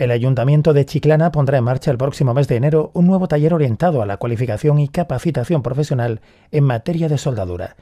El Ayuntamiento de Chiclana pondrá en marcha el próximo mes de enero un nuevo taller orientado a la cualificación y capacitación profesional en materia de soldadura.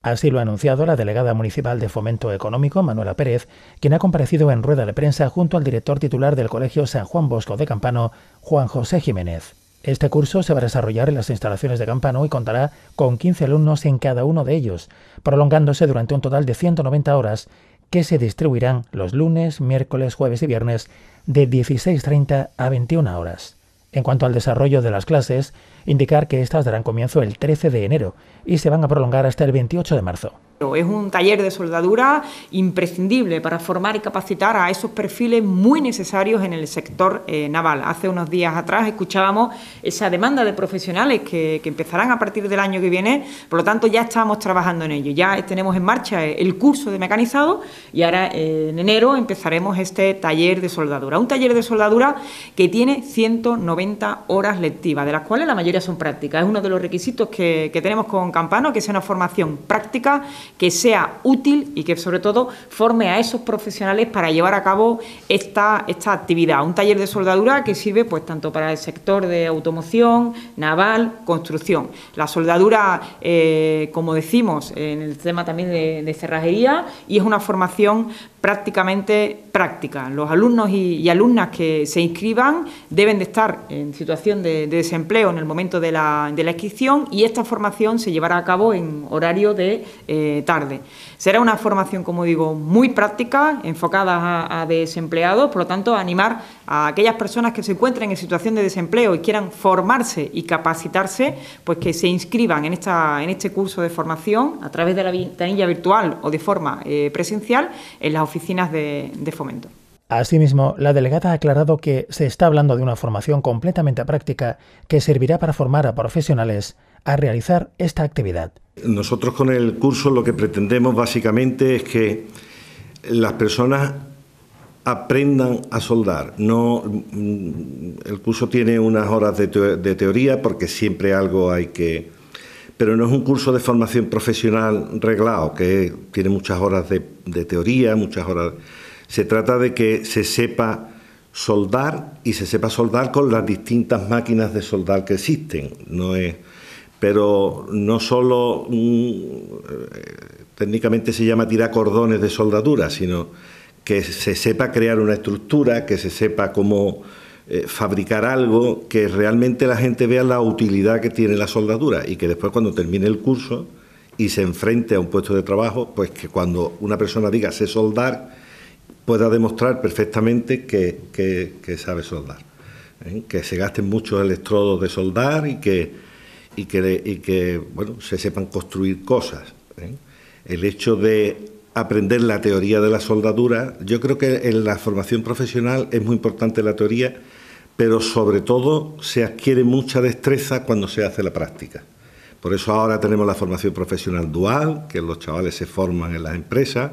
Así lo ha anunciado la delegada municipal de Fomento Económico, Manuela Pérez, quien ha comparecido en rueda de prensa junto al director titular del Colegio San Juan Bosco de Campano, Juan José Jiménez. Este curso se va a desarrollar en las instalaciones de Campano y contará con 15 alumnos en cada uno de ellos, prolongándose durante un total de 190 horas que se distribuirán los lunes, miércoles, jueves y viernes de 16.30 a 21 horas. En cuanto al desarrollo de las clases, indicar que estas darán comienzo el 13 de enero y se van a prolongar hasta el 28 de marzo. Es un taller de soldadura imprescindible para formar y capacitar a esos perfiles muy necesarios en el sector eh, naval. Hace unos días atrás escuchábamos esa demanda de profesionales que, empezarán a partir del año que viene, por lo tanto ya estamos trabajando en ello. Ya tenemos en marcha el curso de mecanizado y ahora eh, en enero empezaremos este taller de soldadura. Un taller de soldadura que tiene 190 horas lectivas, de las cuales la mayoría son prácticas. Es uno de los requisitos que, que tenemos con Campano, que sea una formación práctica que sea útil y que sobre todo forme a esos profesionales para llevar a cabo esta, esta actividad. Un taller de soldadura que sirve pues tanto para el sector de automoción, naval, construcción. La soldadura, eh, como decimos, en el tema también de, de cerrajería y es una formación prácticamente práctica. Los alumnos y, alumnas que se inscriban deben de estar en situación de, desempleo en el momento de la, inscripción y esta formación se llevará a cabo en horario de eh, tarde. Será una formación, como digo, muy práctica, enfocada a, a desempleados, por lo tanto, animar a aquellas personas que se encuentren en situación de desempleo y quieran formarse y capacitarse, pues que se inscriban en, esta, en este curso de formación a través de la ventanilla virtual o de forma eh, presencial en las oficinas de, de fomento. Asimismo, la delegada ha aclarado que se está hablando de una formación completamente práctica que servirá para formar a profesionales a realizar esta actividad. Nosotros con el curso lo que pretendemos básicamente es que las personas aprendan a soldar. No, mm, el curso tiene unas horas de, teoría porque siempre algo hay que... Pero no es un curso de formación profesional reglado, que tiene muchas horas de, teoría, muchas horas... Se trata de que se sepa soldar y se sepa soldar con las distintas máquinas de soldar que existen. No es, pero no solo... Mm, eh, técnicamente se llama tirar cordones de soldadura, sino que se sepa crear una estructura, que se sepa cómo eh, fabricar algo, que realmente la gente vea la utilidad que tiene la soldadura y que después cuando termine el curso y se enfrente a un puesto de trabajo, pues que cuando una persona diga sé soldar, pueda demostrar perfectamente que, sabe soldar. ¿eh? Que se gasten muchos electrodos de soldar y que, y que, bueno, se sepan construir cosas. ¿eh? El hecho de aprender la teoría de la soldadura. Yo creo que en la formación profesional es muy importante la teoría, pero sobre todo se adquiere mucha destreza cuando se hace la práctica. Por eso ahora tenemos la formación profesional dual, que los chavales se forman en las empresas,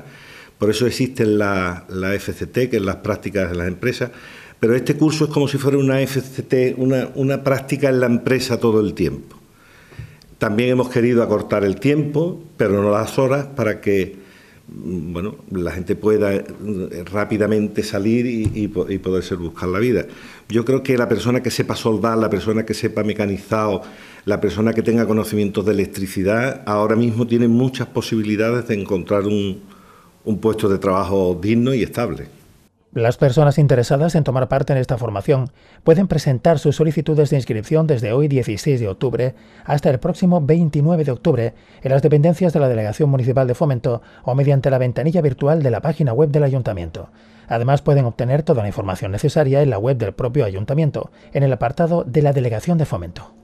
por eso existe la, FCT, que es las prácticas de las empresas, pero este curso es como si fuera una FCT, una, una práctica en la empresa todo el tiempo. También hemos querido acortar el tiempo, pero no las horas, para que bueno, la gente pueda eh, rápidamente salir y, y, poderse buscar la vida. Yo creo que la persona que sepa soldar, la persona que sepa mecanizado, la persona que tenga conocimientos de electricidad, ahora mismo tiene muchas posibilidades de encontrar un puesto de trabajo digno y estable. Las personas interesadas en tomar parte en esta formación pueden presentar sus solicitudes de inscripción desde hoy 16 de octubre hasta el próximo 29 de octubre en las dependencias de la Delegación Municipal de Fomento o mediante la ventanilla virtual de la página web del Ayuntamiento. Además pueden obtener toda la información necesaria en la web del propio Ayuntamiento, en el apartado de la Delegación de Fomento.